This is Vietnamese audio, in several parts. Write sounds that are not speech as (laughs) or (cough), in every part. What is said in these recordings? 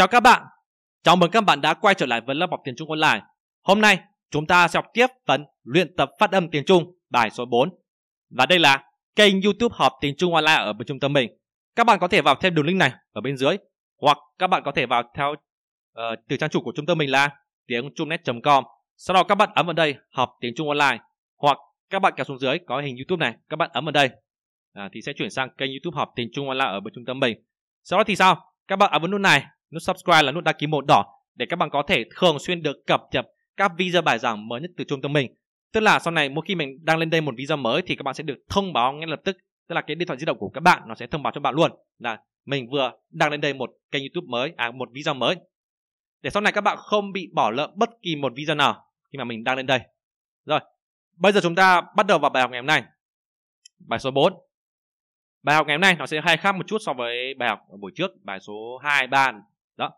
Chào các bạn, chào mừng các bạn đã quay trở lại với lớp học tiếng Trung online. Hôm nay chúng ta sẽ học tiếp phần luyện tập phát âm tiếng Trung bài số 4. Và đây là kênh YouTube học tiếng Trung online ở bên trung tâm mình. Các bạn có thể vào theo đường link này ở bên dưới hoặc các bạn có thể vào theo uh, từ trang chủ của trung tâm mình là tiếng trung.net.com. Sau đó các bạn ấn vào đây học tiếng Trung online hoặc các bạn kéo xuống dưới có hình YouTube này, các bạn ấn vào đây à, thì sẽ chuyển sang kênh YouTube học tiếng Trung online ở bên trung tâm mình. Sau đó thì sao? Các bạn ấn vào nút này Nút subscribe là nút đăng ký màu đỏ để các bạn có thể thường xuyên được cập nhật các video bài giảng mới nhất từ trung tâm mình. Tức là sau này mỗi khi mình đang lên đây một video mới thì các bạn sẽ được thông báo ngay lập tức, tức là cái điện thoại di động của các bạn nó sẽ thông báo cho bạn luôn là mình vừa đăng lên đây một kênh YouTube mới, à một video mới. Để sau này các bạn không bị bỏ lỡ bất kỳ một video nào khi mà mình đăng lên đây. Rồi, bây giờ chúng ta bắt đầu vào bài học ngày hôm nay. Bài số 4. Bài học ngày hôm nay nó sẽ hay khác một chút so với bài học ở buổi trước, bài số 2, 3 đó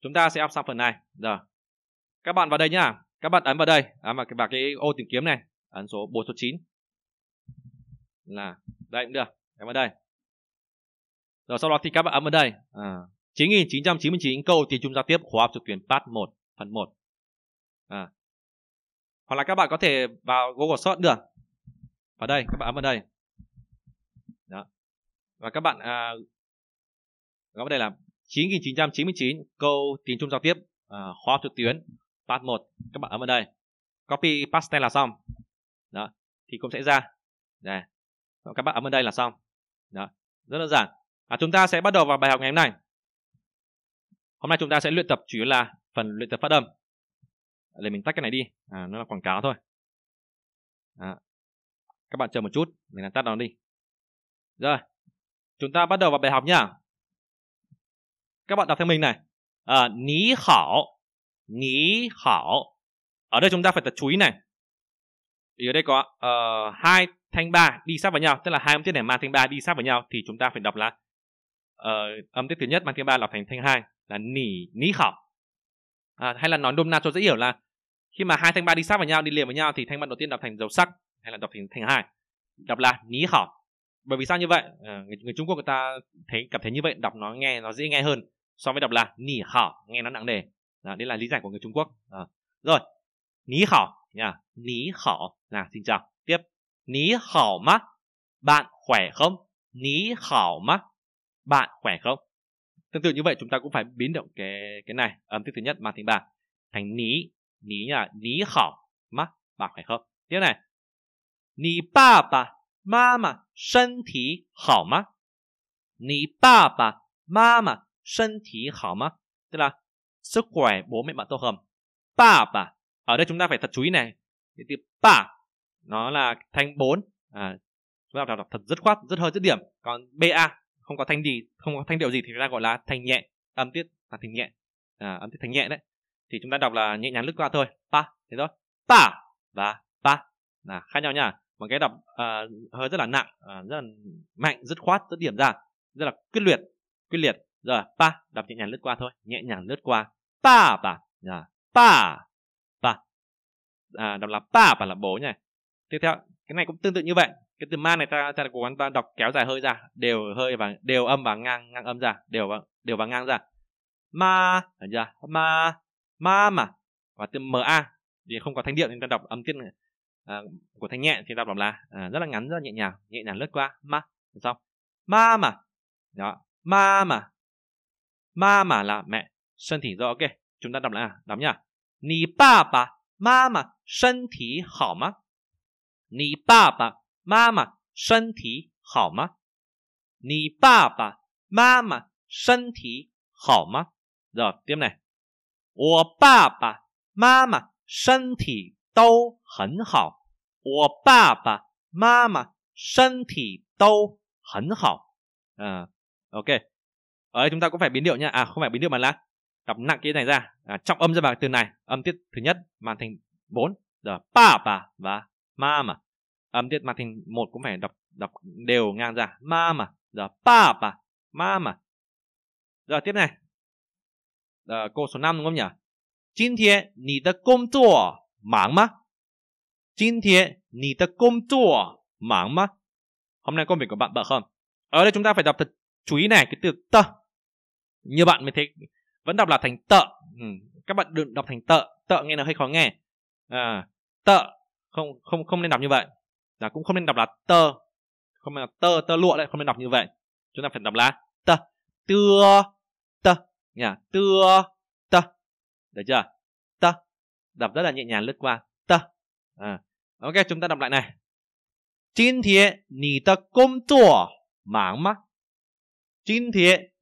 chúng ta sẽ học xong phần này giờ các bạn vào đây nhá các bạn ấn vào đây à, mà vào cái ô tìm kiếm này ấn số 4 số 9 là đây cũng được em vào đây rồi sau đó thì các bạn ấn vào đây à, 9.999 câu thì chúng ta tiếp khóa học trực tuyến part 1 phần 1 à. hoặc là các bạn có thể vào Google Search được vào đây các bạn ấn vào đây đó và các bạn à, gõ vào đây là 9999 câu tiếng Trung giao tiếp à, khoa trực tuyến part 1 các bạn ấn vào đây copy paste là xong đó thì cũng sẽ ra đây các bạn ấn vào đây là xong đó rất đơn giản à, chúng ta sẽ bắt đầu vào bài học ngày hôm nay hôm nay chúng ta sẽ luyện tập chủ yếu là phần luyện tập phát âm để mình tắt cái này đi à, nó là quảng cáo thôi à, các bạn chờ một chút mình làm tắt nó đi rồi chúng ta bắt đầu vào bài học nhá các bạn đọc theo mình này à, ní hảo ní hảo ở đây chúng ta phải tập chú ý này vì ở đây có uh, hai thanh ba đi sát vào nhau tức là hai âm tiết này mang thanh ba đi sát vào nhau thì chúng ta phải đọc là uh, âm tiết thứ nhất mang thanh ba đọc thành thanh hai là nỉ ní khảo à, hay là nói nôm na cho dễ hiểu là khi mà hai thanh ba đi sát vào nhau đi liền với nhau thì thanh ba đầu tiên đọc thành dấu sắc hay là đọc thành thanh hai đọc là ní khảo bởi vì sao như vậy à, người, người Trung Quốc người ta thấy cảm thấy như vậy đọc nó nghe nó dễ nghe hơn so với đọc là nỉ hảo nghe nó nặng nề à, đấy là lý giải của người Trung Quốc à, rồi ní hảo nha ní hảo là xin chào tiếp ní hảo má bạn khỏe không ní hảo má bạn khỏe không tương tự như vậy chúng ta cũng phải biến động cái cái này âm tiết thứ nhất mang tính bạn thành ní ní là ní hảo má bạn khỏe không tiếp này ní ba ba ma ma thân thể hảo má ní ba ba ma ma 身体好吗? Tức là sức khỏe bố mẹ bạn tốt không? Ba bà. Ở đây chúng ta phải thật chú ý này. Cái từ ba nó là thanh bốn À, chúng ta đọc, đọc thật rất khoát, rất hơi rất điểm. Còn ba không có thanh gì, không có thanh điệu gì thì chúng ta gọi là thanh nhẹ. Âm tiết là thanh nhẹ. À, âm tiết thanh nhẹ đấy. Thì chúng ta đọc là nhẹ nhàng lướt qua thôi. Ba, thế thôi. Ba và ba là khác nhau nha. Một cái đọc uh, hơi rất là nặng, uh, rất là mạnh, rất khoát, rất điểm ra, rất là quyết liệt, quyết liệt rồi pa đọc nhẹ nhàng lướt qua thôi nhẹ nhàng lướt qua pa pa à, pa pa à, đọc là pa và là bố này tiếp theo cái này cũng tương tự như vậy cái từ ma này ta ta cố gắng ta đọc kéo dài hơi ra đều hơi và đều âm và ngang ngang âm ra đều và đều và ngang ra ma ra à, dạ, ma ma mà và từ ma thì không có thanh điệu nên ta đọc âm tiết À, của thanh nhẹ thì ta đọc là à, rất là ngắn rất là nhẹ nhàng nhẹ nhàng lướt qua ma xong ma mà đó ma mà 妈妈啦，妈身体都 OK。重打 W 啊，怎么样？你爸爸妈妈身体好吗？你爸爸妈妈身体好吗？你爸爸妈妈身体好吗知道 e 对不对？我爸爸妈妈身体都很好。我爸爸妈妈身体都很好。嗯，OK。ở đây chúng ta cũng phải biến điệu nha. À không phải biến điệu mà là đọc nặng cái này ra, à, trọng âm ra vào từ này, âm tiết thứ nhất mà thành 4, giờ pa pa và ma mà. Âm tiết mà thành một cũng phải đọc đọc đều ngang ra, ma mà, giờ pa pa, ma mà. Giờ tiếp này. Giờ, cô số 5 đúng không nhỉ? Jin thiên, nì tờ công tùa, mảng mà. Jin thiên, nì tờ công tùa, mảng mà. Hôm nay công việc của bạn bận không? Ở đây chúng ta phải đọc thật chú ý này cái từ tờ như bạn mới thấy vẫn đọc là thành tợ ừ, các bạn đừng đọc thành tợ tợ nghe là hơi khó nghe à, tợ không không không nên đọc như vậy là cũng không nên đọc là tơ không nên là tơ tơ lụa đấy không nên đọc như vậy chúng ta phải đọc là tơ tưa tơ nhà tưa tơ được chưa tơ đọc rất là nhẹ nhàng lướt qua tơ à. ok chúng ta đọc lại này công 今天你的工作忙吗？今天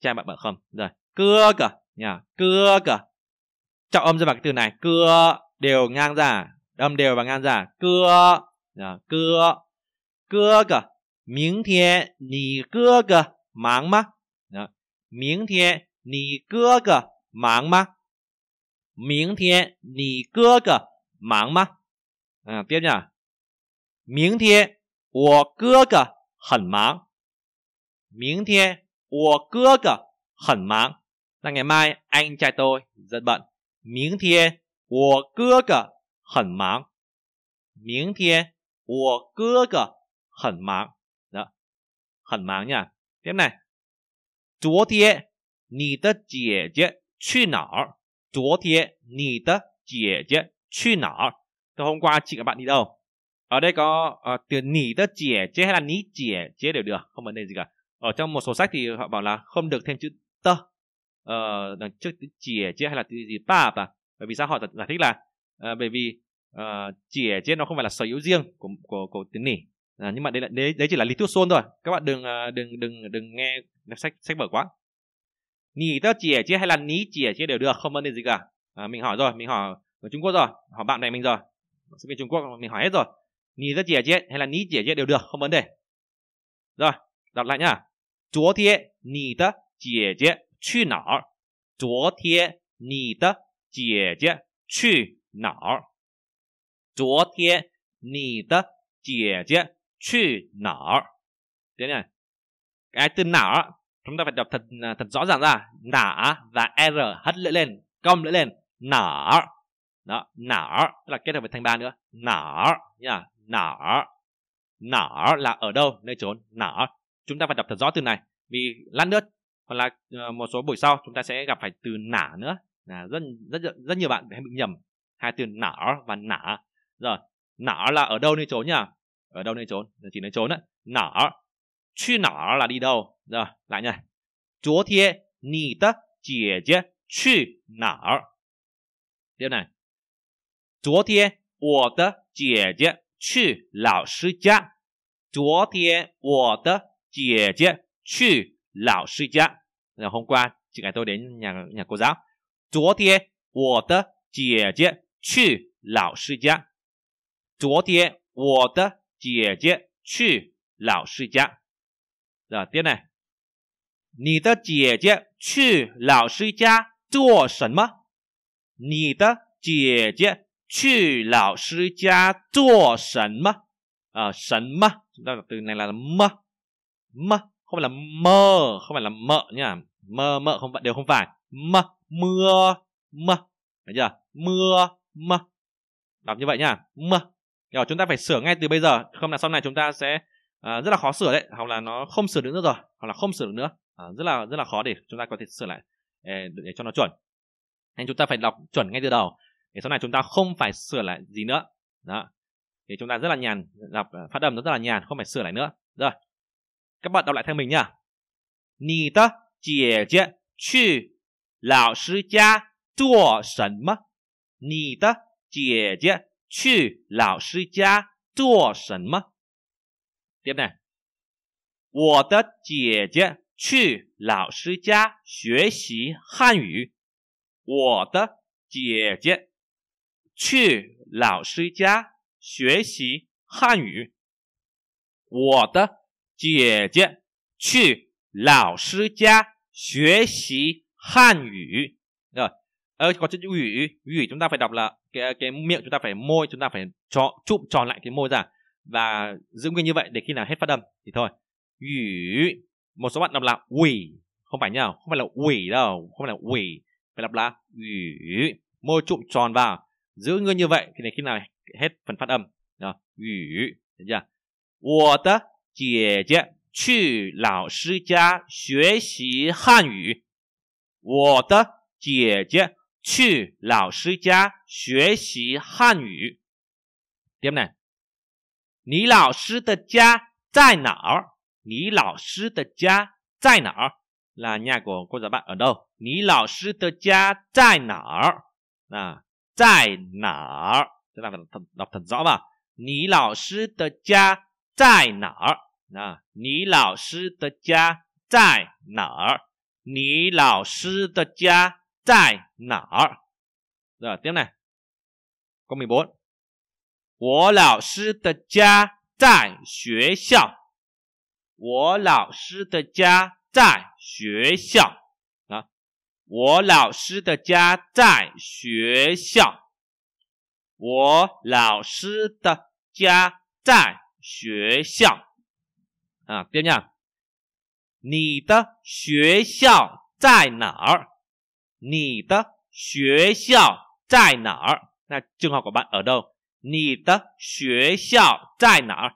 cha bạn bảo không rồi cưa cả nhá cưa cả trọng âm ra vào cái từ này cưa đều ngang ra âm đều và ngang ra cưa nhá cưa cưa cả miếng thiên nì cưa cả máng má miếng thiên nì cưa cả máng má miếng thiên nì cưa cả máng má à, tiếp nhá miếng thiên 我哥哥很忙。明天我哥哥很忙，là ngày mai anh trai tôi rất bận. 明天我哥哥很忙。明天我哥哥很忙。Đó. Hẳn máng nha. Tiếp này. Chúa thiê, nì tớ 姐姐去哪儿? Chúa thiê, nì tớ 姐姐去哪儿? Từ hôm qua chị các bạn đi đâu? Ở đây có uh, từ nì tớ 姐姐 hay là ní 姐姐 đều được. Không vấn đề gì cả ở trong một số sách thì họ bảo là không được thêm chữ tơ ờ, đằng trước chữ chìa chia hay là chữ gì ta à bởi vì sao họ giải thích là à, bởi vì à, chìa trên nó không phải là sở hữu riêng của của, của tiếng nỉ à, nhưng mà đấy là đấy, đấy chỉ là lý thuyết xôn thôi các bạn đừng ờ, đừng đừng đừng nghe sách sách vở quá nỉ tơ chìa chia hay là ní chìa chia đều được không vấn đề gì cả à, mình hỏi rồi mình hỏi ở Trung Quốc rồi hỏi bạn này mình rồi sinh viên Trung Quốc mình hỏi hết rồi nỉ tơ chìa chia hay là ní chìa chia đều được không vấn đề rồi đọc lại nhá 昨天你的姐姐去哪儿？昨天你的姐姐去哪儿？昨天你的姐姐去哪儿？Thế này, cái từ nào chúng ta phải đọc thật thật rõ ràng ra, nả và r hất lưỡi lên, cong lưỡi lên, nả, đó, nả là kết hợp với thanh ba nữa, nả, nha, nả, nả là ở đâu, nơi trốn, nả, chúng ta phải đọc thật rõ từ này vì lát nữa hoặc là ờ, một số buổi sau chúng ta sẽ gặp phải từ nả nữa là rất rất rất nhiều bạn hay bị nhầm hai từ nả và nả rồi nả là ở đâu nơi trốn nhỉ ở đâu nơi trốn chỉ nơi trốn đấy nả nả là đi đâu rồi lại nha chúa thiên nì tất chìa chìa 去哪儿 tiếp này chúa thiên của tất chìa chìa 去老师家昨天我的姐姐去老师家。那昨天，刚多我两两个人昨天我的姐姐去老师家。昨天我的姐姐去老师家。啊，爹呢。你的姐姐去老师家做什么？你的姐姐去老师家做什么？啊，什么？那个对，那来了么？m không phải là mơ không phải là mợ nhá mơ mợ không phải đều không phải m mưa m thấy chưa mưa m đọc như vậy nhá m rồi chúng ta phải sửa ngay từ bây giờ không là sau này chúng ta sẽ à, rất là khó sửa đấy hoặc là nó không sửa được nữa rồi hoặc là không sửa được nữa à, rất là rất là khó để chúng ta có thể sửa lại để, để cho nó chuẩn nên chúng ta phải đọc chuẩn ngay từ đầu để sau này chúng ta không phải sửa lại gì nữa đó thì chúng ta rất là nhàn đọc à, phát âm nó rất là nhàn không phải sửa lại nữa rồi 各位读来听，听呀！你的姐姐去老师家做什么？你的姐姐去老师家做什么？对不对？我的姐姐去老师家学习汉语。我的姐姐去老师家学习汉语。我的。姐姐去老师家学习汉语. Rồi. Ở có chữ ủy, ủy chúng ta phải đọc là cái cái miệng chúng ta phải môi chúng ta phải cho chụp tròn lại cái môi ra và giữ nguyên như vậy để khi nào hết phát âm thì thôi. Ủy. Một số bạn đọc là ủy, không phải nhá, không phải là ủy đâu, không phải là ủy, phải đọc là ủy. Môi chụm tròn vào, giữ nguyên như vậy thì đến khi nào hết phần phát âm. Đó, ủy, được chưa? 我的姐姐去老师家学习汉语。我的姐姐去老师家学习汉语，对不对？李老师的家在哪儿？你老师的家在哪儿？那你给我过着办？耳朵。你老师的家在哪儿？那在哪儿？在哪儿？老老知道吧？你老师的家在哪儿？那你老师的家在哪儿？你老师的家在哪儿？对吧？听呢，郭明博，我老师的家在学校，我老师的家在学校啊，我老师的家在学校，我老师的家在学校。啊，tiếp nha. 你的学校在哪儿？你的学校在哪儿？那 trường học của bạn ở đâu? 你的学校在哪儿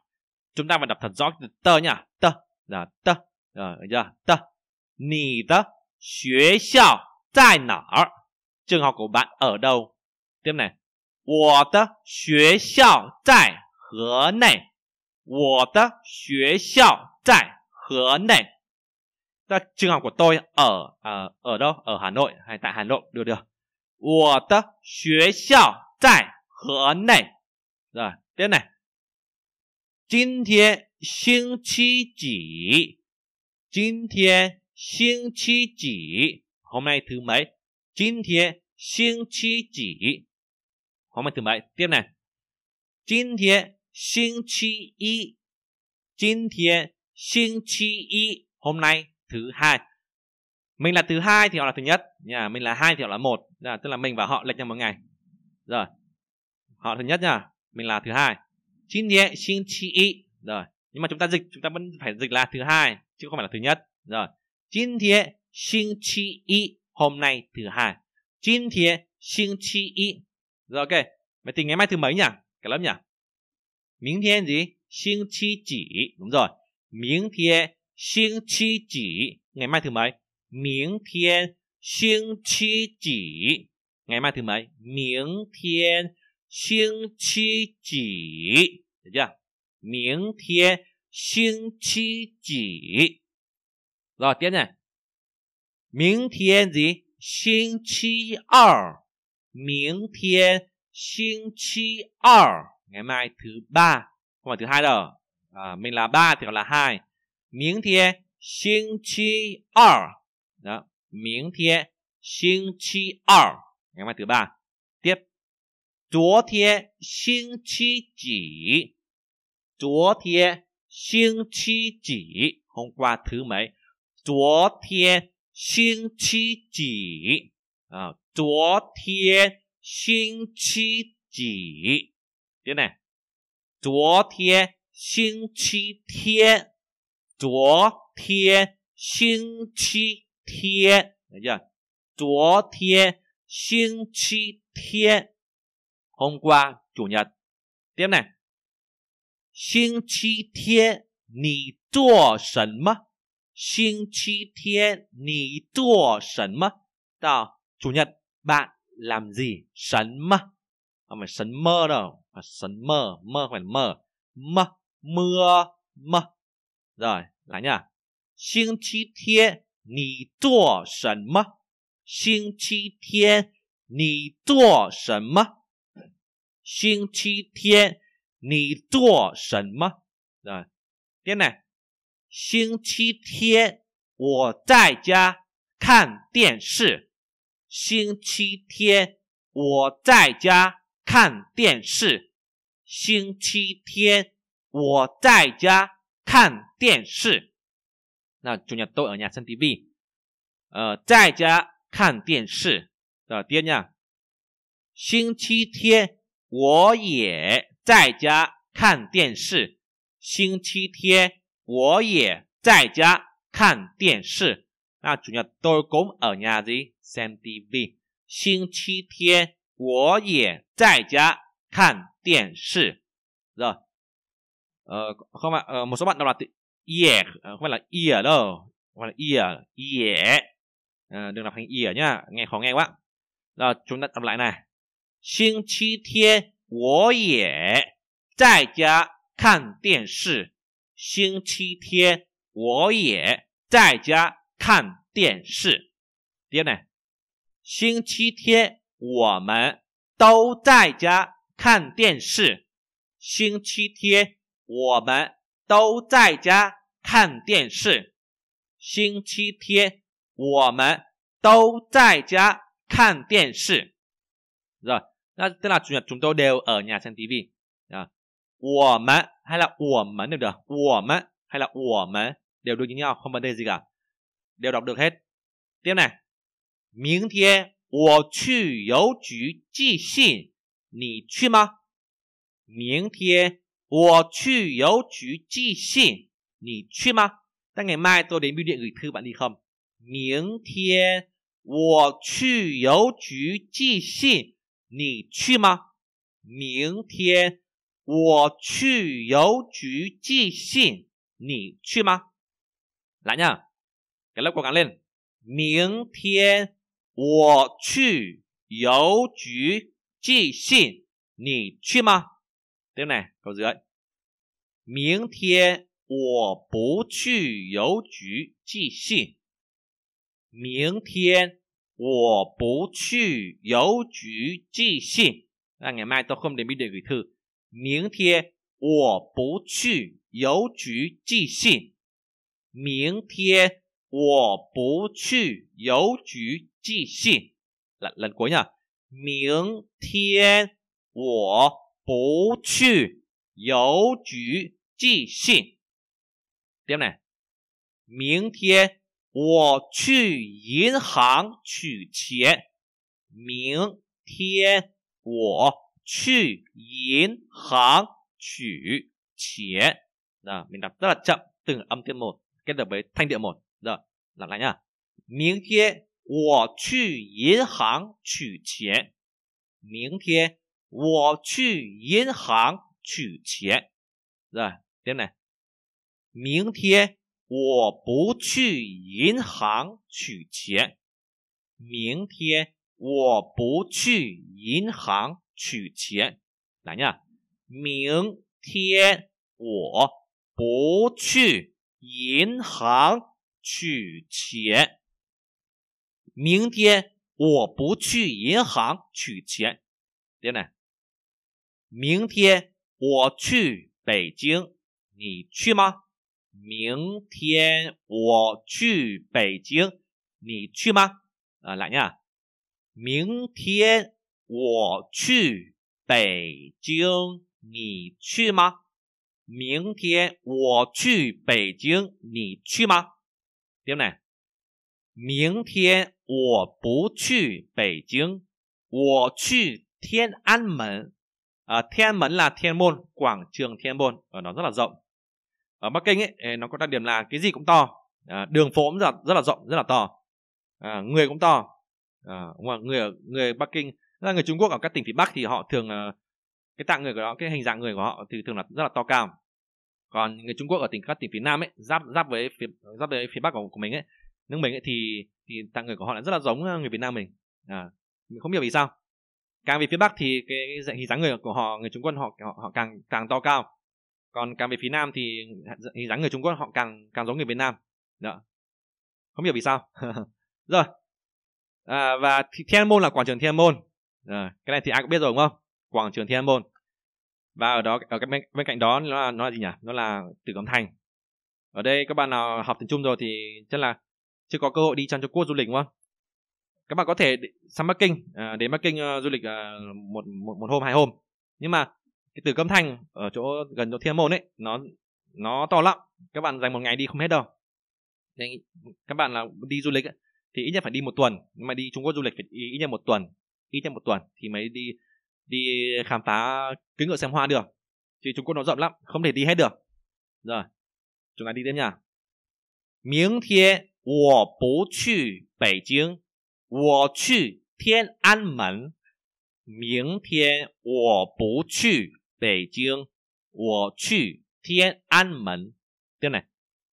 ？Chúng ta phải đọc thật rõ từ tơ nha. Tơ là tơ. Rồi, được chưa? Tơ. 你的学校在哪儿？trường học của bạn ở đâu? Tiếp này. 我的学校在河内。我的学校在河内. Trường học của tôi ở ở ờ, uh, ở đâu? Ở Hà Nội hay tại Hà Nội được được. 我的学校在河内. Rồi, tiếp này. 今天星期几？今天星期几？Hôm nay thứ mấy? 今天星期几？Hôm nay thứ mấy? Tiếp này. 今天星期一，今天星期一，hôm nay thứ hai. Mình là thứ hai thì họ là thứ nhất, nhà mình là hai thì họ là một, nha, tức là mình và họ lệch nhau một ngày. Rồi. Họ thứ nhất nha, mình là thứ hai. Chính thiên Rồi. Nhưng mà chúng ta dịch chúng ta vẫn phải dịch là thứ hai chứ không phải là thứ nhất. Rồi. Chính thiên xin chi y. Hôm nay thứ hai. Chính thiên xin chi y. Rồi ok. Vậy thì ngày mai thứ mấy nhỉ? Cả lớp nhỉ? 明天几？星期几？怎么做？明天星期几？你听没？明天星期几？你听没？明天星期几？对唔样？明天星期几？老爹呢？明天的星期二。明天星期二。ngày mai thứ ba không phải thứ hai đâu à, mình là ba thì gọi là hai miếng thì, e, xin chi ở đó miếng thiên e, xin chi ở ngày mai thứ ba tiếp chúa thiên e, xin chi chỉ chúa thiên xin chi chỉ hôm qua thứ mấy chúa thiên xin chi chỉ à, chúa thiên xin chi chỉ Thế này. Chúa thiên xin chi thiên. Chúa thiên xin chi thiên. Thấy chưa? Chúa thiên xin chi thiên. Hôm qua chủ nhật. Tiếp này. Xin chi thiên. Nì tùa sần mất. Xin chi thiên. Nì tùa sần mất. Chủ nhật bạn làm gì? Sấn mất. 什么呢？什么么？什么么么么？然吧？来呀。星期天你做什么？星期天你做什么？星期天你做什么？啊，对呢。星期天我在家看电视。星期天我在家。看电视，星期天我在家看电视，那中间都尔伢看 T V，呃，在家看电视的第二样，星期天我也在家看电视，星期天我也在家看电视，那中间都共尔伢的看 T V，星期天。我也在家看电视的，呃，后面呃，我说吧，那么，对，也，后面是“也”喽，换了也”也，嗯，不了读也”呀，难听，难听吧？那我们怎么来呢？星期天我也在家看电视，星期天我也在家看电视，第二呢，星期天。我们都在家看电视。星期天我们都在家看电视。星期天我们都在家看电视。Rồi, nó tức là chủ nhật chúng tôi đều ở nhà xem TV. À, 我们 hay là 我们 đều được. 我们 hay là 我们 đều được như nhau, không vấn đề gì cả. Đều đọc được hết. Tiếp này. Miếng thiên 我去邮局寄信，你去吗？明天我去邮局寄信，你去吗？当你买多点米点鱼头吧，你好。明天我去邮局寄信，你去吗？明天我去邮局寄信，你去吗？来呀，给了我讲明天。我去邮局寄信，你去吗？对不对？猴子，明天我不去邮局寄信。明天我不去邮局寄信。那俺买到后面没得鱼头。明天我不去邮局寄信。明天。我不去邮局寄信。lần lần cuối nhá. 明天我不去邮局寄信。tiếp này. 明天我去银行取钱。明天我去银行取钱. Đó, mình đọc rất chậm từng âm tiết một kết hợp với thanh điệu một. 那哪呀？明天我去银行取钱。明天我去银行取钱，是吧？对不对？明天我不去银行取钱。明天我不去银行取钱，哪样？明天我不去银行。取钱。明天我不去银行取钱，对不对？明天我去北京，你去吗？明天我去北京，你去吗？啊，哪呀！明天我去北京，你去吗？明天我去北京，你去吗？tiếp này miếng thiên 我不去北京我去 thiên an mẫn à, thiên an mẫn là thiên môn quảng trường thiên môn ở nó rất là rộng ở bắc kinh ấy nó có đặc điểm là cái gì cũng to à, đường phố cũng rất rất là rộng rất là to à, người cũng to à, người ở người bắc kinh là người trung quốc ở các tỉnh phía bắc thì họ thường ờ, cái tạng người của họ cái hình dạng người của họ thì thường là rất là to cao còn người Trung Quốc ở tỉnh các tỉnh phía Nam ấy giáp giáp với phía giáp với phía Bắc của, của mình ấy nước mình ấy thì thì tạng người của họ lại rất là giống ờ, người Việt Nam mình à, mình không hiểu vì sao càng về phía Bắc thì cái, dạng hình dáng người của họ người Trung Quốc họ họ, họ càng càng to cao còn càng về phía Nam thì hình dáng người Trung Quốc họ càng càng giống người Việt Nam đó không hiểu vì sao (laughs) rồi à, và Thiên Môn là quảng trường Thiên Môn rồi cái này thì ai cũng biết rồi đúng không quảng trường Thiên Môn và ở đó ở bên, bên cạnh đó nó là nó là gì nhỉ nó là tử cấm thành ở đây các bạn nào học tiếng trung rồi thì chắc là chưa có cơ hội đi sang trung quốc du lịch đúng không các bạn có thể sang bắc kinh à, đến bắc kinh uh, du lịch uh, một, một một hôm hai hôm nhưng mà cái tử cấm thành ở chỗ gần chỗ thiên môn ấy nó nó to lắm các bạn dành một ngày đi không hết đâu Nên các bạn là đi du lịch ấy, thì ít nhất phải đi một tuần nhưng mà đi trung quốc du lịch phải ít nhất một tuần ít nhất một tuần thì mới đi đi khám phá cưỡi ngựa xem hoa được thì chúng cô nó rộng lắm không thể đi hết được rồi chúng ta đi tiếp nha miếng thiên Thiên Thiên, Thiên Thiên An An An này. 我不去北京，我去天安门。明天我不去北京，我去天安门。对呢，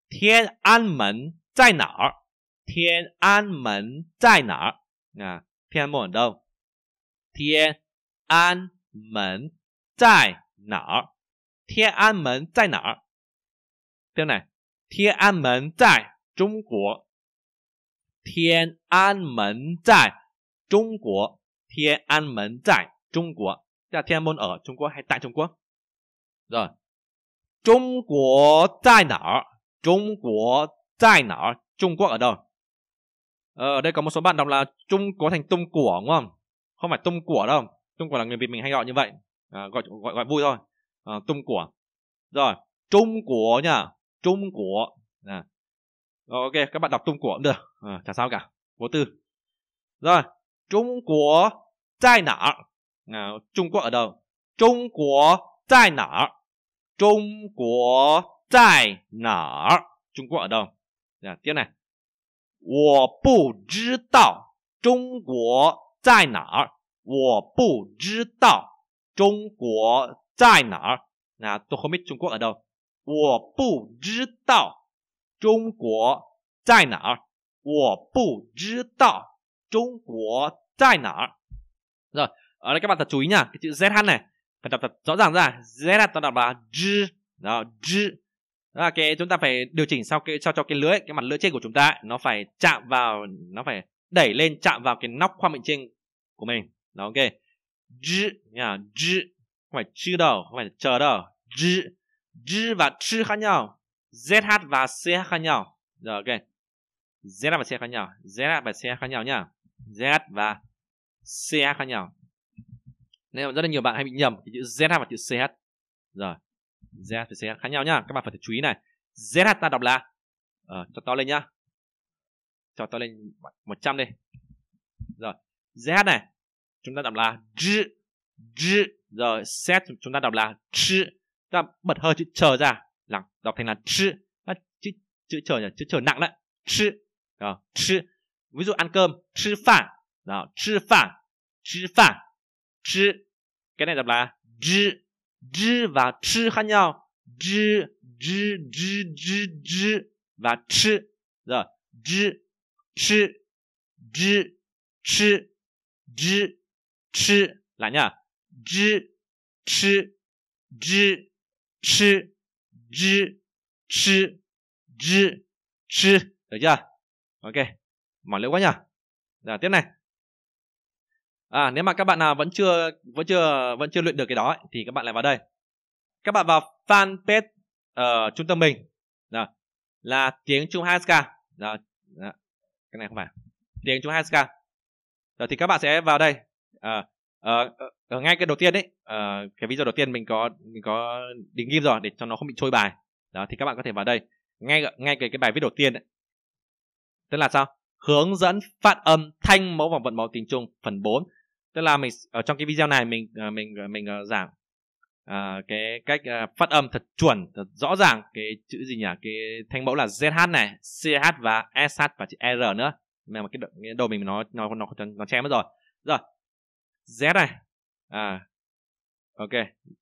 天安门在哪儿？天安门在哪儿？啊，天安门 ở Thiên. 安门在哪儿？天安门在哪儿？对不对？天安门在中国。天安门在中国。天安门在中国。叫天安门在中国还大在中国？是吧？中国在哪儿？中国在哪儿？中国在哪儿？呃，这里有部分同学读成“中”国。成“中”“国”，对吗？不是“中”“国”，对吗？Trung của là người Việt mình hay gọi như vậy. À, gọi, gọi gọi vui thôi. À, Trung của. Rồi, Trung của nha, Trung của. À. Rồi, ok, các bạn đọc Trung của cũng được, à, chả sao cả. Vô tư. Rồi, Trung của tại nở. À, Trung Quốc ở đâu? Trung của tại nở. Trung của tại nở. Trung Quốc ở đâu? À, tiếp này. 我不知道中国在哪儿。我不知道中国在哪儿。那都后面中国 ở đâu？我不知道中国在哪儿。我不知道中国在哪儿。Rồi, ở đây các bạn thật chú ý nha, cái chữ ZH này phải đọc rõ ràng ra. ZH ta đọc là J, đó, J. Đó chúng ta phải điều chỉnh sao cho cái lưỡi, cái mặt lưỡi trên của chúng ta nó phải chạm vào, nó phải đẩy lên chạm vào cái nóc khoang miệng trên của mình đó ok chứ nha chứ không phải chứ đâu không phải chờ đâu chứ chứ và chứ khác nhau zh và ch khác nhau rồi ok z và CH khác nhau z và CH khác nhau nhá z và ch khác nhau nên rất là nhiều bạn hay bị nhầm chữ z và chữ ch rồi z và ch khác nhau nhá các bạn phải chú ý này z ta đọc là ờ, cho to lên nhá cho to lên 100 đi rồi z này chúng ta đọc là zh zh rồi set chúng ta đọc là ch ta bật hơi chữ chờ ra là đọc thành là ch chữ chữ chờ nhỉ chữ chờ nặng đấy ch đó ch ví dụ ăn cơm ch phản đó ch phản ch phản ch cái này đọc là zh zh và ch khác nhau zh zh zh zh zh và ch rồi zh ch zh ch zh 吃 là chứ chứ chứ chứ chứ chứ chứ chứ được chưa ok mỏi lưỡi quá nhỉ rồi tiếp này à nếu mà các bạn nào vẫn chưa vẫn chưa vẫn chưa luyện được cái đó ấy, thì các bạn lại vào đây các bạn vào fanpage ở ờ, uh, trung tâm mình đó, là tiếng trung hai sk đó, cái này không phải tiếng trung hai sk rồi thì các bạn sẽ vào đây à, à, ngay cái đầu tiên đấy à, cái video đầu tiên mình có mình có đính ghim rồi để cho nó không bị trôi bài đó thì các bạn có thể vào đây ngay ngay cái cái bài viết đầu tiên đấy tức là sao hướng dẫn phát âm thanh mẫu vòng vận mẫu tính chung phần 4 tức là mình ở trong cái video này mình mình mình giảng à, cái cách phát âm thật chuẩn thật rõ ràng cái chữ gì nhỉ cái thanh mẫu là zh này ch và sh và chữ r nữa mà cái, cái đầu mình nó nó nó nó, nó che mất rồi rồi z này à ok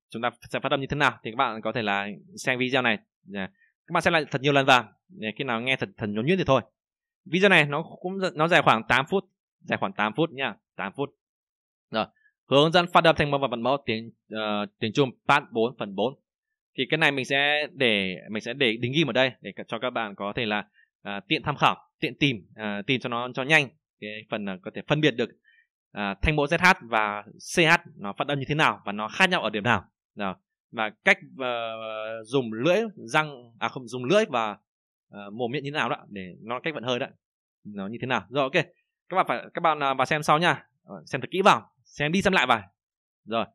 chúng ta sẽ phát âm như thế nào thì các bạn có thể là xem video này dạ. các bạn xem lại thật nhiều lần vào để khi nào nghe thật thật nhuần nhuyễn thì thôi video này nó cũng nó dài khoảng 8 phút dài khoảng 8 phút nha 8 phút rồi hướng dẫn phát âm thanh mẫu và vận mẫu tiếng uh, tiếng trung part 4 phần 4 thì cái này mình sẽ để mình sẽ để đính ghi ở đây để cho các bạn có thể là uh, tiện tham khảo tiện tìm uh, tìm cho nó cho nhanh cái phần uh, có thể phân biệt được à, thanh bộ ZH và CH nó phát âm như thế nào và nó khác nhau ở điểm nào nào và cách uh, dùng lưỡi răng à không dùng lưỡi và uh, mồm miệng như thế nào đó để nó cách vận hơi đó nó như thế nào rồi ok các bạn phải các bạn uh, vào xem sau nha ờ, xem thật kỹ vào xem đi xem lại vào rồi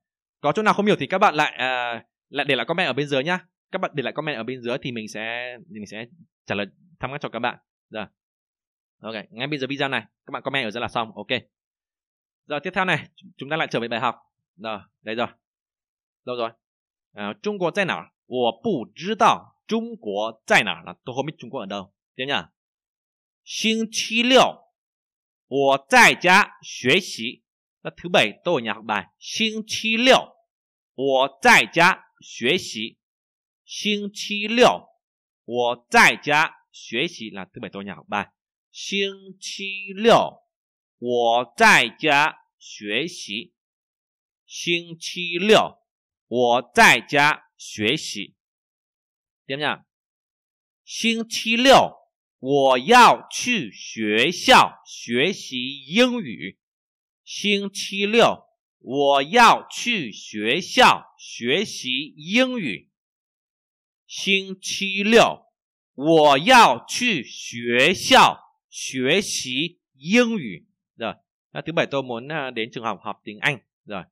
có chỗ nào không hiểu thì các bạn lại uh, lại để lại comment ở bên dưới nhá các bạn để lại comment ở bên dưới thì mình sẽ mình sẽ trả lời thăm khắc cho các bạn rồi ok ngay bây giờ video này các bạn comment ở dưới là xong ok rồi tiếp theo này, chúng ta lại trở về bài học. Rồi, đây rồi. Đâu rồi? À, Trung Quốc tại nào? Tôi không biết Trung Quốc ở đâu. Tiếp nhá. 星期六我在家学习。那 thứ bảy tôi ở nhà học bài. 星期六我在家学习。星期六我在家学习 là thứ bảy tôi ở nhà học bài. 星期六我在家学习。星期六我在家学习，点见没星期六我要去学校学习英语。星期六我要去学校学习英语。星期六我要去学校学习英语。Rồi, à, thứ bảy tôi muốn à, đến trường học học tiếng Anh. Rồi,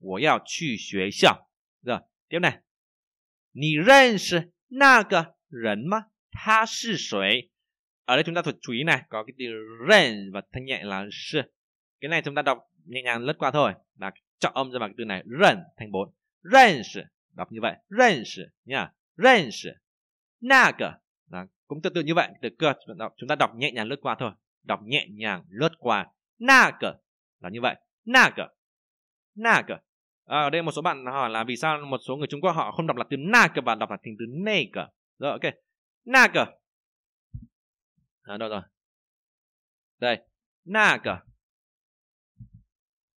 我要去学校. Rồi, tiếp này. ở đây chúng ta phải chú ý này, có cái từ ren và thanh nhẹ là s. Cái này chúng ta đọc nhẹ nhàng lướt qua thôi, là trọng âm ra vào cái từ này, ren thành bốn. Ren đọc như vậy, ren nhá. Ren Na cờ cũng tương tự như vậy, từ cơ chúng ta đọc nhẹ nhàng lướt qua thôi, đọc nhẹ nhàng lướt qua na cờ là như vậy na cơ na cơ ờ, ở đây một số bạn hỏi là vì sao một số người Trung Quốc họ không đọc là từ na cơ và đọc là thành từ nê cơ rồi ok na cơ à, đâu rồi đây na cơ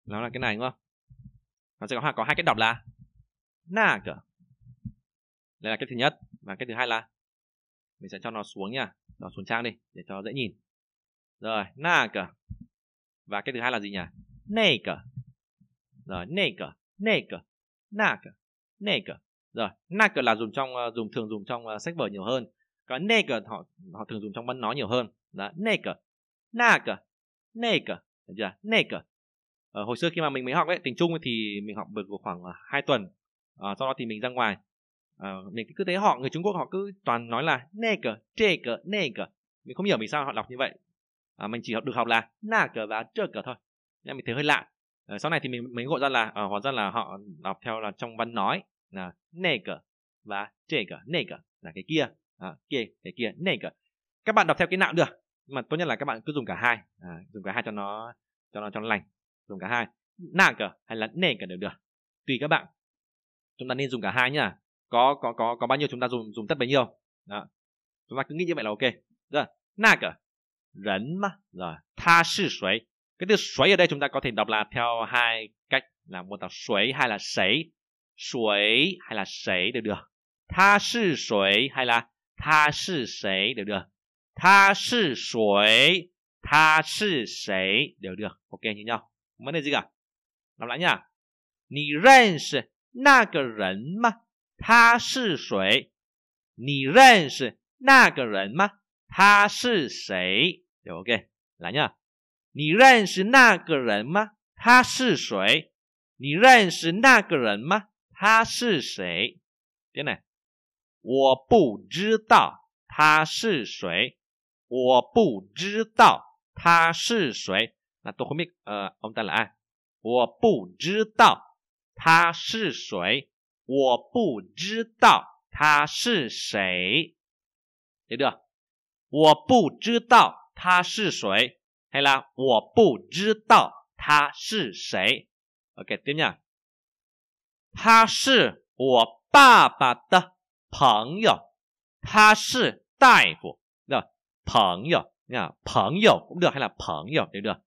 nó là cái này đúng không nó sẽ có, có hai cách đọc là na cơ đây là cái thứ nhất và cái thứ hai là mình sẽ cho nó xuống nha nó xuống trang đi để cho dễ nhìn rồi na cơ và cái thứ hai là gì nhỉ nake rồi nake nake nake nake rồi nake là dùng trong ờ, dùng thường dùng trong ờ, sách vở nhiều hơn còn nake họ họ thường dùng trong văn nói nhiều hơn đó nake nake nake được chưa nake ờ, hồi xưa khi mà mình mới học ấy tiếng trung ấy, thì mình học được khoảng 2 ờ, tuần à, sau đó thì mình ra ngoài à, mình cứ thấy họ người trung quốc họ cứ toàn nói là nake nake nake mình không hiểu vì sao họ đọc như vậy à, mình chỉ học được học là na cờ và trơ cờ thôi nên mình thấy hơi lạ à, sau này thì mình mới gọi ra là à, hóa ra là họ đọc theo là trong văn nói là nè cờ và trê cờ nè cờ là cái kia à, kia cái kia nè cờ các bạn đọc theo cái nào được nhưng mà tốt nhất là các bạn cứ dùng cả hai à, dùng cả hai cho nó cho nó cho nó lành dùng cả hai na cờ hay là nè cờ đều được tùy các bạn chúng ta nên dùng cả hai nhá có có có có bao nhiêu chúng ta dùng dùng tất bấy nhiêu đó. chúng ta cứ nghĩ như vậy là ok rồi na cờ 人 mà rồi tha sư suối cái từ suối ở đây chúng ta có thể đọc là theo hai cách là một là suối hay là sấy suối hay là sấy đều được tha sư suối hay là tha sư sấy đều được tha sư suối tha sư sấy đều được ok như nhau vấn đề gì cả làm lại nhá 你认识那个人吗？他是谁？你认识那个人吗？他是谁？有 OK，来呀，你认识那个人吗？他是谁？你认识那个人吗？他是谁？对呢，我不知道他是谁，我不知道他是谁。那多后面，呃，我们再来啊，我不知道他是谁，我不知道他是谁，对的，我不知道。他是谁 hay là 我不知道他是谁。OK tiếp nha. 他是我爸爸的朋友，他是大夫的朋友。Nha, 朋友 cũng được hay là 朋友 đều được.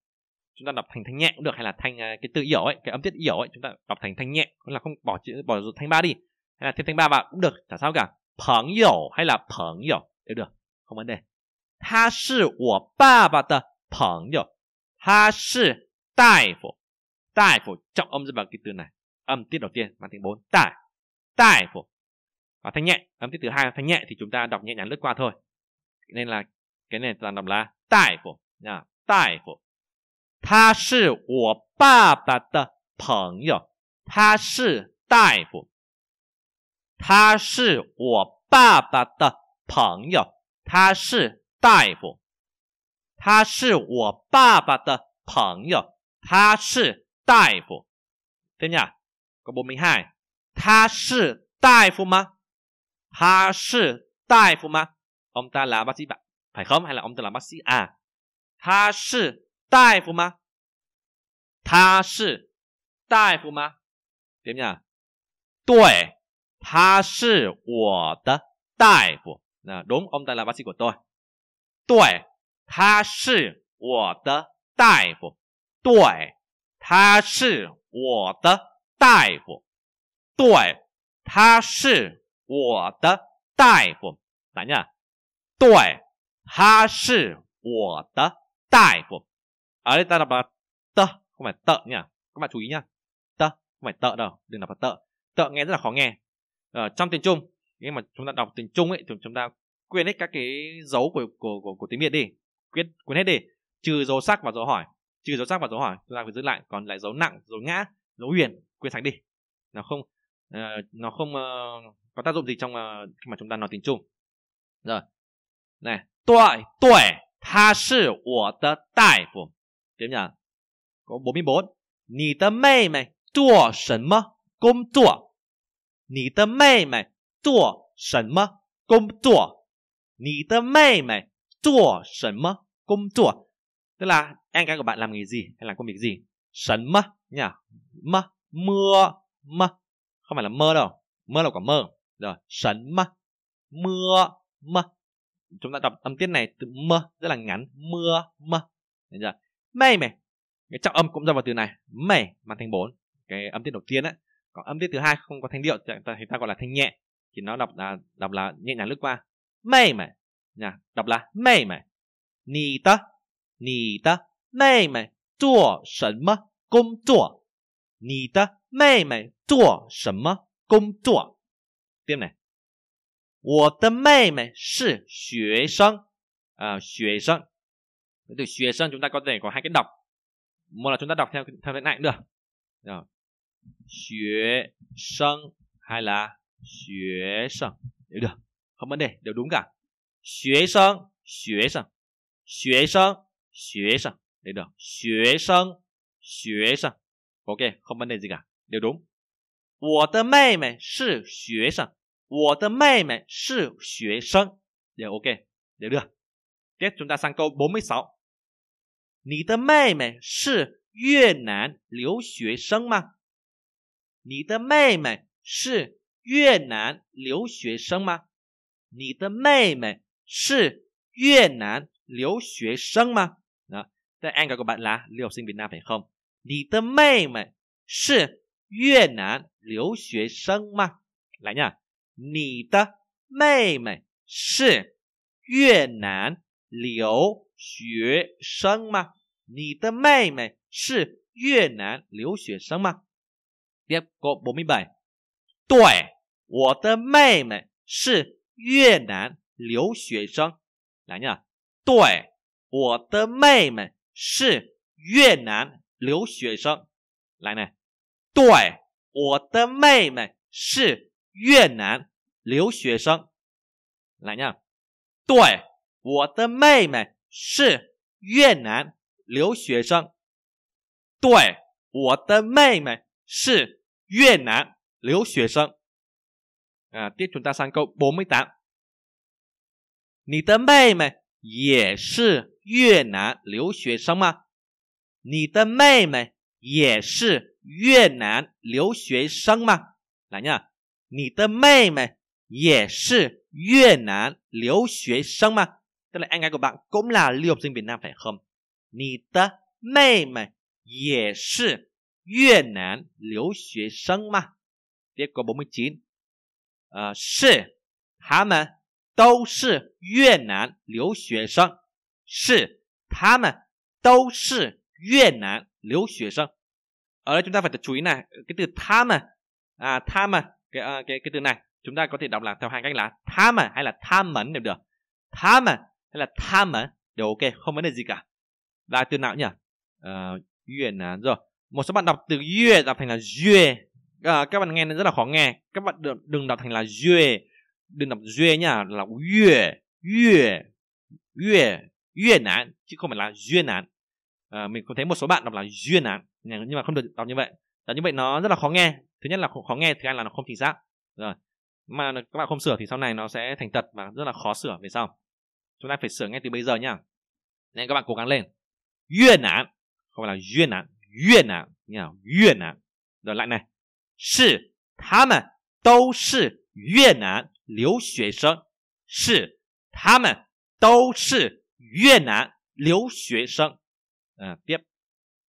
Chúng ta đọc thành thanh nhẹ cũng được hay là thanh cái tự hiểu ấy, cái âm tiết hiểu ấy chúng ta đọc thành thanh nhẹ, cũng là không bỏ chữ bỏ dụ thanh ba đi hay là thêm thanh ba vào cũng được, chả sao cả. 朋友 hay hay là là 朋友 đều được, không vấn đề. 他是我爸爸的朋友，他是大夫。Đại âm ra vào cái từ này. Âm tiết đầu tiên mang tiếng 4. Đại. Đại phu. Và thanh nhẹ. Âm tiết thứ hai thanh nhẹ thì chúng ta đọc nhẹ nhàng lướt qua thôi. Nên là cái này toàn đọc là đại phu. Nha. Đại phu. Tha sư wo ba ba de peng yu. Tha sư đại phu. Tha sư wo ba ba de peng yu. Tha sư 大夫，他是我爸爸的朋友，他是大夫。Tiếp đại phu ma? ta là bác sĩ bạn, phải không? Hay là ông ta là bác sĩ à? Đúng, ông ta là bác sĩ của tôi. 对，他是我的大夫。对，他是我的大夫。对，他是我的大夫。咋念？对，他是我的大夫。这里大家读啊，t，不是 t 呀，各位注意呀，t，不是 t 了，不要读成 t，t，听起来非常难听。在中英中，如果我们要读中英中，我们就要。quên hết các cái dấu của của của, của tiếng việt đi quên quên hết đi trừ dấu sắc và dấu hỏi trừ dấu sắc và dấu hỏi chúng ta phải giữ lại còn lại dấu nặng dấu ngã dấu huyền quên sạch đi nó không uh, nó không uh, có tác dụng gì trong uh, khi mà chúng ta nói tiếng trung rồi này tuổi tuổi ta sư của tớ đại phu tiếp nhỉ có 44 Nì tớ mê mày Tùa sần mơ Công tùa Nì tớ mê mày Tùa sần mơ Công tùa 你的妹妹做什么工作 tức là em gái của bạn làm nghề gì hay làm công việc gì sấn mơ nhá mơ mưa mơ không phải là mơ đâu mơ là quả mơ rồi sấn mơ mưa mơ chúng ta đọc âm tiết này từ mơ rất là ngắn mưa mơ Đấy giờ mây mày cái trọng âm cũng ra vào từ này mày mà thành bốn cái âm tiết đầu tiên á còn âm tiết thứ hai không có thanh điệu thì ta gọi là thanh nhẹ thì nó đọc là đọc là nhẹ nhàng lướt qua 妹妹 nha đọc là 妹妹你的你的妹妹做什么工作你的妹妹做什么工作 tiếp này 我的妹妹是学生 à, 学生 từ 学生 chúng à, ta có thể có hai cái đọc một là chúng ta đọc theo theo thế này cũng được rồi Xuế sân hay là xuế sân được 后面呢？要懂噶，学生，学生，学生，学生，来着，学生，学生，OK，后面呢？这个要懂。我的妹妹是学生，我的妹妹是学生，对，OK，对对。接着，chúng ta sang câu bốn mươi sáu，你的妹妹是越南留学生吗？你的妹妹是越南留学生吗？你的妹妹是越南留学生吗？那再按个个板来，留学生越南语不？你的妹妹是越南留学生吗？来呀，你的妹妹是越南留学生吗？你的妹妹是越南留学生吗？别，搞不明白。对，我的妹妹是。越南留学生，来样？对，我的妹妹是越南留学生，来样？对，我的妹妹是越南留学生，来样？对，我的妹妹是越南留学生，对，我的妹妹是越南留学生。啊，第二大答案我没打。你的妹妹也是越南留学生吗？你的妹妹也是越南留学生吗？哪样？你的妹妹也是越南留学生吗？对了，Anh ngay của bạn cũng là u h c sinh Việt Nam phải không？你的妹妹也是越南留学生吗？结果我们接。呃，是他们都是越南留学生，是他们都是越南留学生。ở đây chúng ta phải chú ý này cái từ tha mà à tha mà cái, à, cái cái từ này chúng ta có thể đọc là theo hai cách là tha mà hay là tha mẫn đều được tha mà hay là tha mẫn đều ok không vấn đề gì cả là từ nào nhỉ ờ, Việt Nam rồi một số bạn đọc từ Việt đọc thành là Việt à, các bạn nghe nó rất là khó nghe các bạn đừng, đừng đọc thành là due đừng đọc due nhá là yue yue yue yue nán chứ không phải là duyên nán à, mình có thấy một số bạn đọc là duyên nán nhưng mà không được đọc như vậy đọc như vậy nó rất là khó nghe thứ nhất là khó nghe thứ hai là nó không chính xác rồi mà các bạn không sửa thì sau này nó sẽ thành tật và rất là khó sửa về sau chúng ta phải sửa ngay từ bây giờ nhá nên các bạn cố gắng lên duyên nán không phải là duyên nán duyên nán nhá duyên nán rồi lại này 是他们都是越南留学生，是他们都是越南留学生。À, tiếp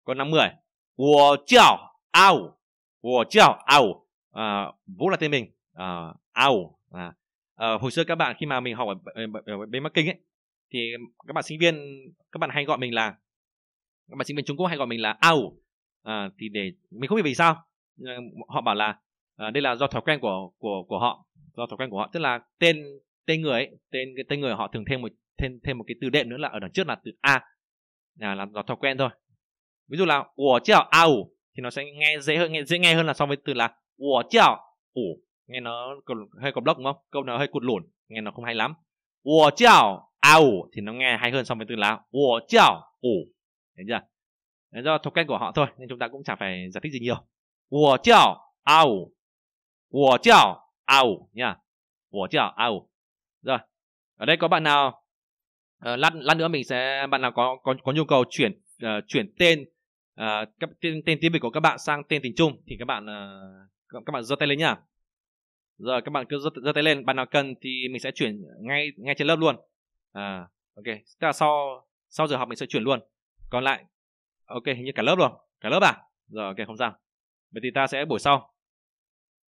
câu 50 Wo chào ao Wo Vũ là tên mình à, ao à, hồi xưa các bạn khi mà mình học ở, bên Bắc Kinh ấy thì các bạn sinh viên các bạn hay gọi mình là các bạn sinh viên Trung Quốc hay gọi mình là ao thì để mình không biết vì sao Ờ, họ bảo là à, đây là do thói quen của của của họ do thói quen của họ tức là tên tên người ấy, tên cái tên người họ thường thêm một thêm thêm một cái từ đệm nữa là ở đằng trước là từ a là là do thói quen thôi ví dụ là của chiều ao thì nó sẽ nghe dễ hơn nghe dễ nghe hơn là so với từ là của chiều ủ nghe nó hơi có block đúng không câu nó hơi cụt lủn nghe nó không hay lắm của chiều ao thì nó nghe hay hơn so với từ là của chiều ủ thấy chưa Đấy do thói quen của họ thôi nên chúng ta cũng chẳng phải giải thích gì nhiều 我叫阿五，我叫阿五 nha. Của đây có bạn nào ờ, lát lát nữa mình sẽ bạn nào có có nhu cầu chuyển ờ, chuyển tên ờ, các tên tên tiếng Việt của các bạn sang tên tiếng Trung thì các bạn các, bạn giơ tay lên nhá. Giờ các bạn cứ giơ giơ tay lên, bạn nào cần thì mình sẽ chuyển ngay ngay trên lớp luôn. À ok, tức là sau sau giờ học mình sẽ chuyển luôn. Còn lại ok hình như cả lớp luôn. Cả lớp à? Rồi ok không sao vậy thì ta sẽ buổi sau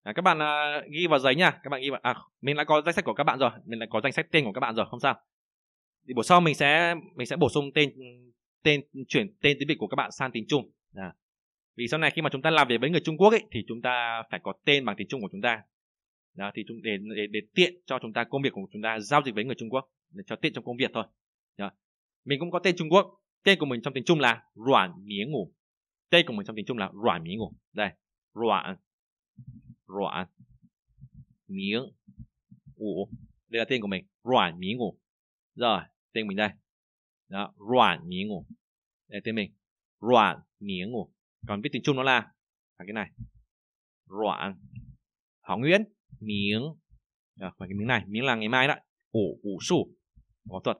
à, các bạn à, ghi vào giấy nha các bạn ghi vào à mình đã có danh sách của các bạn rồi mình đã có danh sách tên của các bạn rồi không sao thì buổi sau mình sẽ mình sẽ bổ sung tên tên chuyển tên tiếng việt của các bạn sang tiếng trung à. vì sau này khi mà chúng ta làm việc với người trung quốc ấy thì chúng ta phải có tên bằng tiếng trung của chúng ta đó dạ, thì chúng để, để để tiện cho chúng ta công việc của chúng ta giao dịch với người trung quốc để cho tiện trong công việc thôi đó. Dạ. mình cũng có tên trung quốc tên của mình trong tiếng trung là ruản mía ngủ đây của mình trong tiếng Trung miếng ngủ. đây Đây, 软,软, miếng, ngủ. Đây là tên của mình miếng ngủ. Rồi, tên mình đây. đó miếng ngủ. Đây tên mình miếng ngủ. Còn viết tiếng Trung nó là, là cái này, 软, hóng nguyễn, miếng. Đó, cái miếng này, miếng là ngày mai đó. Ủ, ủ sủ, võ thuật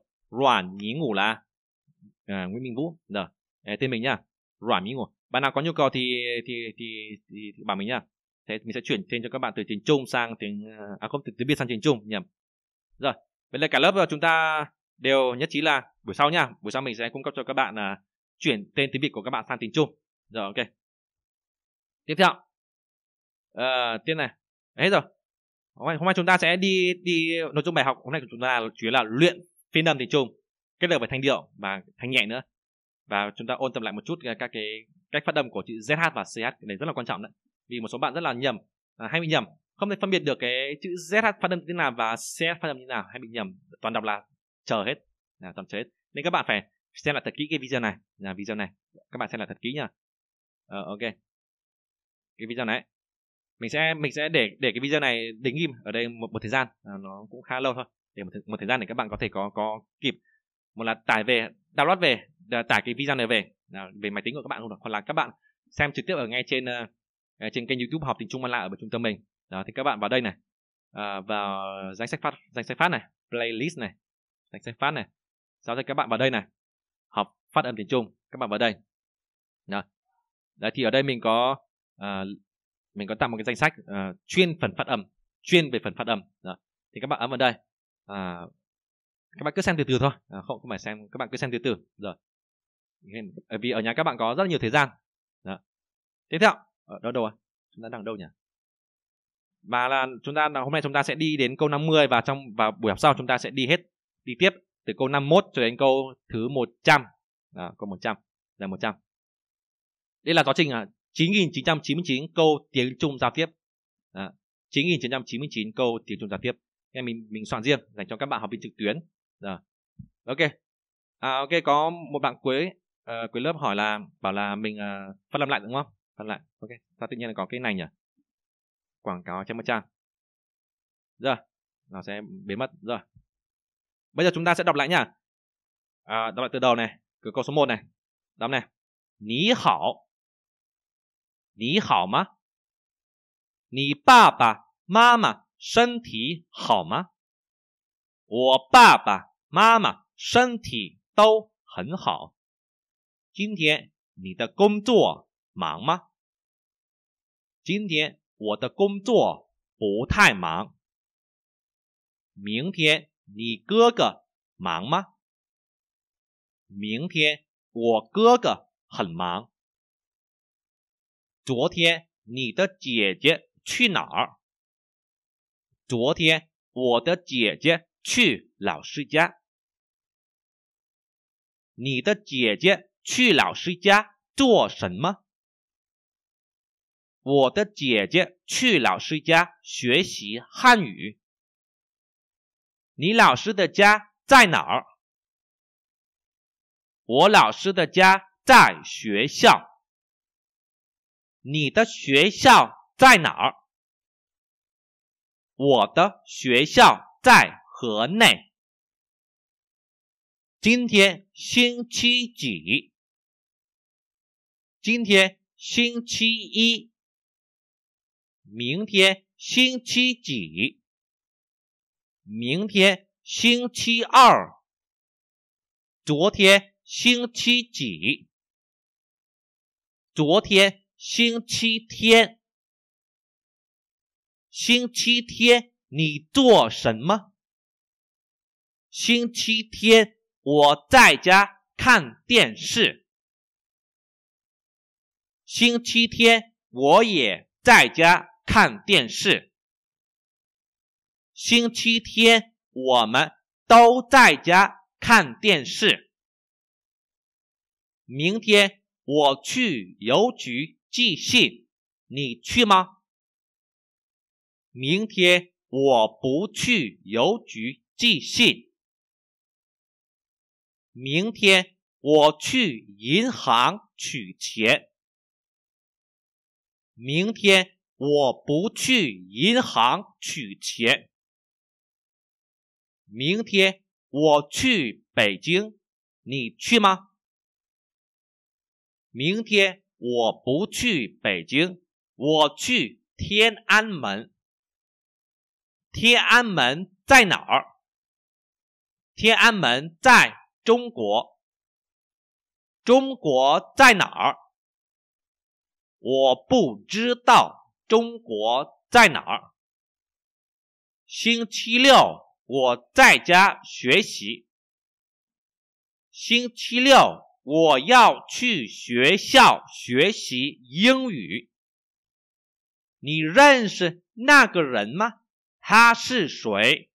miếng ngủ là à, Nguyễn Minh Vũ. Rồi, đây tên mình nha Rải miếng ngủ bạn nào có nhu cầu thì thì thì, thì, thì bảo mình nhá thế mình sẽ chuyển tên cho các bạn từ tiếng trung sang tiếng à, à không từ tiếng việt sang tiếng trung nhầm rồi vậy là cả lớp à, chúng ta đều nhất trí là buổi sau nha buổi sau mình sẽ cung cấp cho các bạn là chuyển tên tiếng việt của các bạn sang tiếng trung rồi ok tiếp theo à, tiếp này hết rồi hôm nay, hôm nay chúng ta sẽ đi đi nội dung bài học hôm nay của chúng ta là chủ yếu là luyện phiên âm tiếng trung kết hợp với thanh điệu và thanh nhẹ nữa và chúng ta ôn tập lại một chút à, các cái cách phát âm của chữ ZH và CH này rất là quan trọng đấy vì một số bạn rất là nhầm à, hay bị nhầm không thể phân biệt được cái chữ ZH phát âm như thế nào và CH phát âm như thế nào hay bị nhầm toàn đọc là chờ hết là toàn chờ hết nên các bạn phải xem lại thật kỹ cái video này là video này các bạn xem lại thật kỹ nha ờ, ok cái video này mình sẽ mình sẽ để để cái video này đính ghim ở đây một một thời gian à, nó cũng khá lâu thôi để một, một thời gian để các bạn có thể có có kịp một là tải về download về tải cái video này về về máy tính của các bạn không hoặc là các bạn xem trực tiếp ở ngay trên uh, trên kênh youtube học tiếng trung mala ở trung tâm mình đó thì các bạn vào đây này à, vào danh sách phát danh sách phát này playlist này danh sách phát này sau đây các bạn vào đây này học phát âm tiếng trung các bạn vào đây đó đấy thì ở đây mình có uh, mình có tạo một cái danh sách uh, chuyên phần phát âm chuyên về phần phát âm đó. thì các bạn ấn vào đây uh, các bạn cứ xem từ từ thôi à, không không phải xem các bạn cứ xem từ từ rồi bởi ờ, vì ở nhà các bạn có rất là nhiều thời gian đó. tiếp theo ở đó đâu à chúng ta đang ở đâu nhỉ mà là chúng ta là hôm nay chúng ta sẽ đi đến câu 50 và trong và buổi học sau chúng ta sẽ đi hết đi tiếp từ câu 51 cho đến câu thứ 100 đó, câu 100 là 100 đây là quá trình à, 9999 câu tiếng Trung giao tiếp đó, 9999 câu tiếng Trung giao tiếp em mình mình soạn riêng dành cho các bạn học viên trực tuyến đó. ok à, ok có một bạn cuối à, quý lớp hỏi là bảo là mình à, phát làm lại đúng không Phân lại ok sao tự nhiên là có cái này nhỉ quảng cáo trên một trang giờ nó sẽ biến mất rồi bây giờ chúng ta sẽ đọc lại nhá à, đọc lại từ đầu này cứ câu số 1 này đọc này ní hảo ní hảo mà ní ba ba ma ma sân thị hảo mà 我爸爸妈妈身体都很好。今天你的工作忙吗？今天我的工作不太忙。明天你哥哥忙吗？明天我哥哥很忙。昨天你的姐姐去哪儿？昨天我的姐姐去老师家。你的姐姐。去老师家做什么？我的姐姐去老师家学习汉语。你老师的家在哪儿？我老师的家在学校。你的学校在哪儿？我的学校在河内。今天星期几？今天星期一，明天星期几？明天星期二，昨天星期几？昨天星期天，星期天你做什么？星期天我在家看电视。星期天我也在家看电视。星期天我们都在家看电视。明天我去邮局寄信，你去吗？明天我不去邮局寄信。明天我去银行取钱。明天我不去银行取钱。明天我去北京，你去吗？明天我不去北京，我去天安门。天安门在哪儿？天安门在中国。中国在哪儿？我不知道中国在哪儿。星期六我在家学习。星期六我要去学校学习英语。你认识那个人吗？他是谁？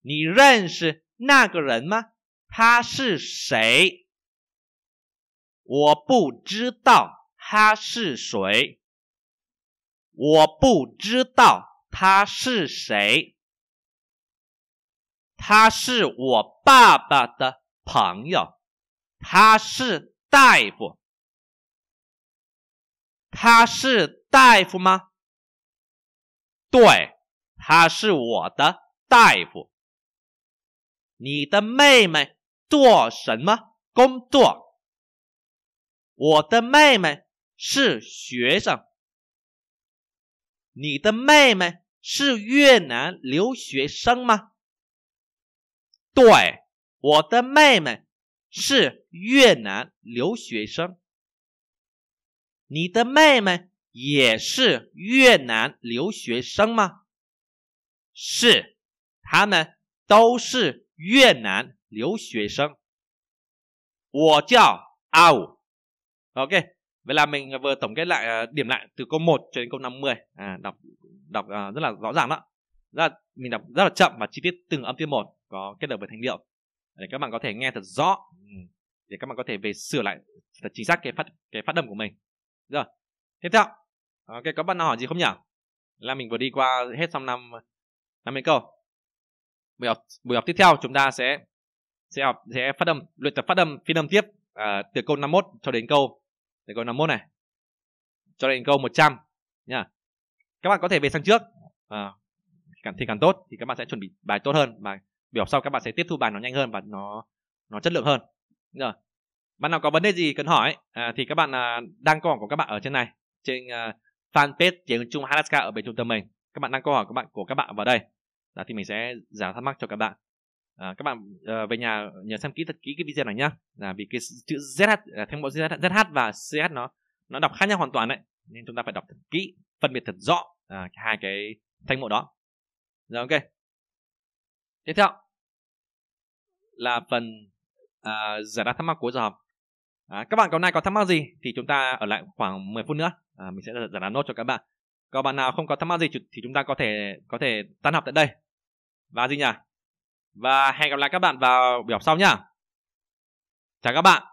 你认识那个人吗？他是谁？我不知道。他是谁？我不知道他是谁。他是我爸爸的朋友。他是大夫。他是大夫吗？对，他是我的大夫。你的妹妹做什么工作？我的妹妹。是学生。你的妹妹是越南留学生吗？对，我的妹妹是越南留学生。你的妹妹也是越南留学生吗？是，他们都是越南留学生。我叫阿武 OK。Vậy là mình vừa tổng kết lại à, điểm lại từ câu 1 cho đến câu 50. À, đọc đọc à, rất là rõ ràng đó. Rất là, mình đọc rất là chậm và chi tiết từng âm tiết một có kết hợp với thanh điệu để các bạn có thể nghe thật rõ ừ, để các bạn có thể về sửa lại thật chính xác cái phát cái phát âm của mình. Rồi. Tiếp theo. Ok, có bạn nào hỏi gì không nhỉ? Là mình vừa đi qua hết xong năm năm mươi câu. Buổi học buổi học tiếp theo chúng ta sẽ sẽ học sẽ phát âm luyện tập phát âm phiên âm tiếp à, từ câu 51 cho đến câu rồi còn 51 này cho đến câu 100 nha các bạn có thể về sang trước à, càng thì càng tốt thì các bạn sẽ chuẩn bị bài tốt hơn mà biểu sau các bạn sẽ tiếp thu bài nó nhanh hơn và nó nó chất lượng hơn rồi bạn nào có vấn đề gì cần hỏi à, thì các bạn à, đang câu của các bạn ở trên này trên à, fanpage tiếng Trung Alaska ở bên trung tâm mình các bạn đang câu hỏi của bạn của các bạn vào đây là thì mình sẽ giải thắc mắc cho các bạn à, các bạn à, về nhà nhớ xem kỹ thật kỹ cái video này nhá là vì cái chữ zh à, thêm bộ zh, ZH và ch nó nó đọc khác nhau hoàn toàn đấy nên chúng ta phải đọc thật kỹ phân biệt thật rõ à, hai cái thanh mộ đó rồi dạ, ok tiếp theo là phần à, giải đáp thắc mắc cuối giờ học à, các bạn hôm nay có thắc mắc gì thì chúng ta ở lại khoảng 10 phút nữa à, mình sẽ giải đáp nốt cho các bạn còn bạn nào không có thắc mắc gì thì chúng ta có thể có thể tan học tại đây và gì nhỉ và hẹn gặp lại các bạn vào buổi học sau nhá. Chào các bạn.